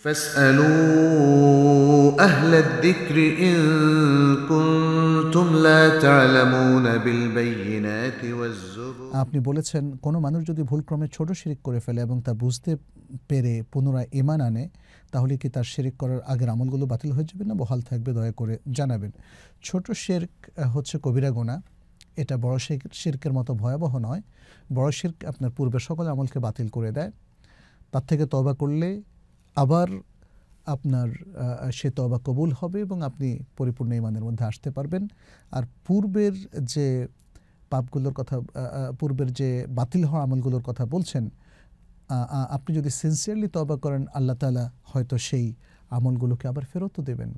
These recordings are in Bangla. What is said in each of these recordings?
فاسألوا أهل الذكر إن আপনি বলেছেন কোনো মানুষ যদি ভুলক্রমে ছোট শিরিক করে ফেলে এবং তা বুঝতে পেরে পুনরায় ইমান আনে তাহলে কি তার শিরিক করার আগের আমলগুলো বাতিল হয়ে যাবে না বহাল থাকবে দয়া করে জানাবেন ছোট শেরক হচ্ছে কবিরা গোনা এটা বড় শিরকের মতো ভয়াবহ নয় বড় শির্ক আপনার পূর্বে সকল আমলকে বাতিল করে দেয় তার থেকে তবা করলে আবার আপনার সে তবা কবুল হবে এবং আপনি পরিপূর্ণ ইমানের মধ্যে আসতে পারবেন আর পূর্বের যে পাপগুলোর কথা পূর্বের যে বাতিল হওয়া আমলগুলোর কথা বলছেন আপনি যদি সিনসিয়ারলি তবা করেন আল্লাহ তালা হয়তো সেই আমলগুলোকে আবার ফেরতও দেবেন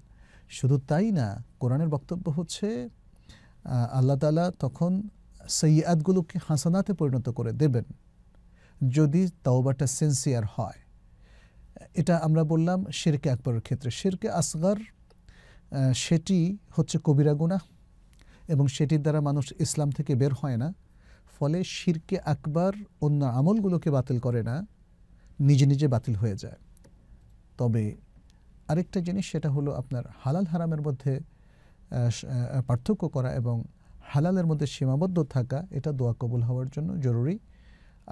শুধু তাই না কোরআনের বক্তব্য হচ্ছে আল্লাহ তালা তখন সৈয়াদগুলোকে হাসানাতে পরিণত করে দেবেন যদি তাওবাটা সিনসিয়ার হয় এটা আমরা বললাম শেরকে আকবরের ক্ষেত্রে শেরকে আসগার সেটি হচ্ছে কবিরা গুণা এবং সেটির দ্বারা মানুষ ইসলাম থেকে বের হয় না ফলে শিরকে আকবার অন্য আমলগুলোকে বাতিল করে না নিজে নিজে বাতিল হয়ে যায় তবে আরেকটা জিনিস সেটা হলো আপনার হালাল হারামের মধ্যে পার্থক্য করা এবং হালালের মধ্যে সীমাবদ্ধ থাকা এটা দোয়া কবুল হওয়ার জন্য জরুরি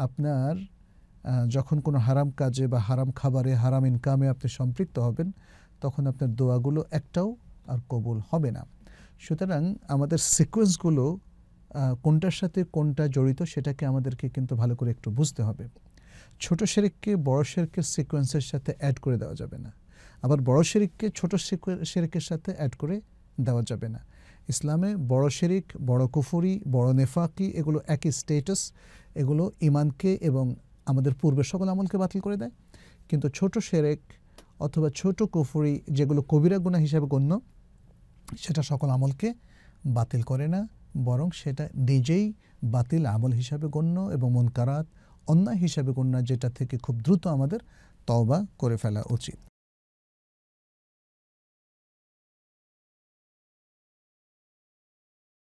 আপনার যখন কোনো হারাম কাজে বা হারাম খাবারে হারাম ইনকামে আপনি সম্পৃক্ত হবেন তখন আপনার দোয়াগুলো একটাও আর কবুল হবে না সুতরাং আমাদের সিকোয়েন্সগুলো কোনটার সাথে কোনটা জড়িত সেটাকে আমাদেরকে কিন্তু ভালো করে একটু বুঝতে হবে ছোট শেরেককে বড় শেরেকের সিকোয়েন্সের সাথে অ্যাড করে দেওয়া যাবে না আবার বড় শেরিককে ছোট শেরেকের সাথে অ্যাড করে দেওয়া যাবে না ইসলামে বড় শেরিক বড় কুফুরি বড় নেফাকি এগুলো একই স্টেটাস এগুলো ইমানকে এবং আমাদের পূর্বের সকল আমলকে বাতিল করে দেয় কিন্তু ছোট সেরেক অথবা ছোট কুফুরি যেগুলো কবিরা গুণা হিসাবে গণ্য সেটা সকল আমলকে বাতিল করে না বরং সেটা নিজেই বাতিল আমল হিসাবে গণ্য এবং মনকারাত অন্যায় হিসাবে গণ্য যেটা থেকে খুব দ্রুত আমাদের তওবা করে ফেলা উচিত